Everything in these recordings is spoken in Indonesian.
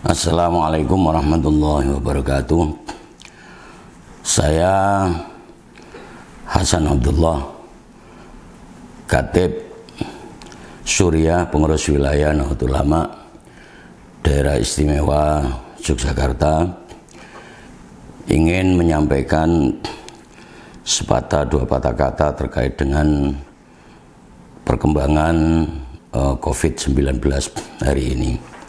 Assalamualaikum warahmatullahi wabarakatuh. Saya Hasan Abdullah, Katib Surya, pengurus wilayah Nahdlatul Ulama Daerah Istimewa Yogyakarta ingin menyampaikan sepatah dua patah kata terkait dengan perkembangan eh, COVID-19 hari ini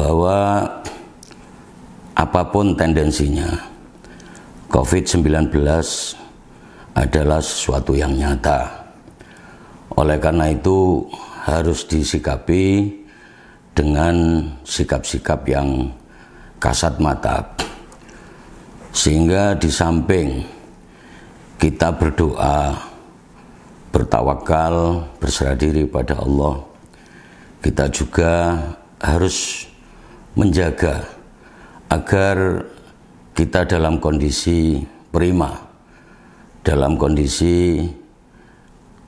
bahwa apapun tendensinya COVID-19 adalah sesuatu yang nyata. Oleh karena itu harus disikapi dengan sikap-sikap yang kasat mata. Sehingga di samping kita berdoa, bertawakal, berserah diri pada Allah, kita juga harus menjaga agar kita dalam kondisi prima, dalam kondisi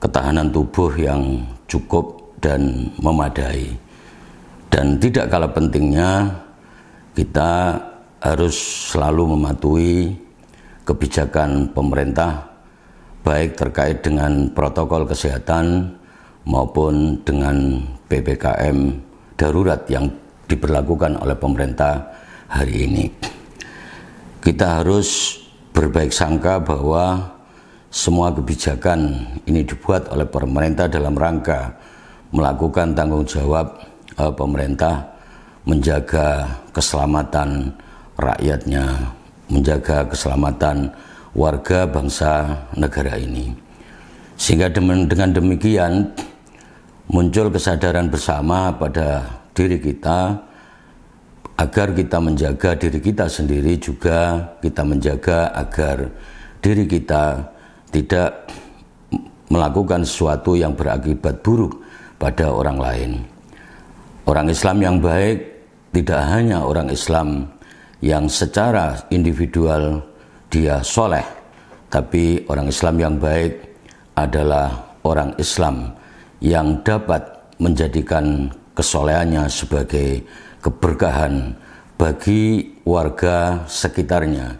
ketahanan tubuh yang cukup dan memadai. Dan tidak kalah pentingnya kita harus selalu mematuhi kebijakan pemerintah baik terkait dengan protokol kesehatan maupun dengan PPKM darurat yang diberlakukan oleh pemerintah hari ini. Kita harus berbaik sangka bahwa semua kebijakan ini dibuat oleh pemerintah dalam rangka melakukan tanggung jawab eh, pemerintah menjaga keselamatan rakyatnya, menjaga keselamatan warga bangsa negara ini. Sehingga dengan demikian muncul kesadaran bersama pada diri kita agar kita menjaga diri kita sendiri juga kita menjaga agar diri kita tidak melakukan sesuatu yang berakibat buruk pada orang lain. Orang Islam yang baik tidak hanya orang Islam yang secara individual dia soleh, tapi orang Islam yang baik adalah orang Islam yang dapat menjadikan kesolehannya sebagai keberkahan bagi warga sekitarnya,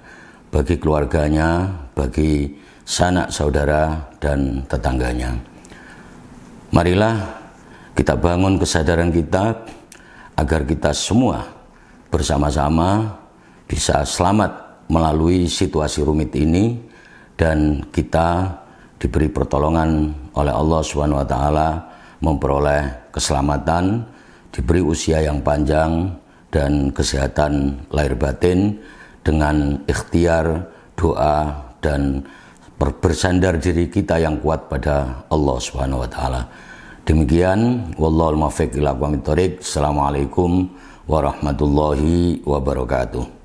bagi keluarganya, bagi sanak saudara dan tetangganya. Marilah kita bangun kesadaran kita agar kita semua bersama-sama bisa selamat melalui situasi rumit ini dan kita diberi pertolongan oleh Allah Subhanahu wa taala memperoleh keselamatan, diberi usia yang panjang dan kesehatan lahir batin dengan ikhtiar, doa dan bersandar diri kita yang kuat pada Allah Subhanahu wa taala. Demikian wallahul muwaffiq ila Assalamualaikum warahmatullahi wabarakatuh.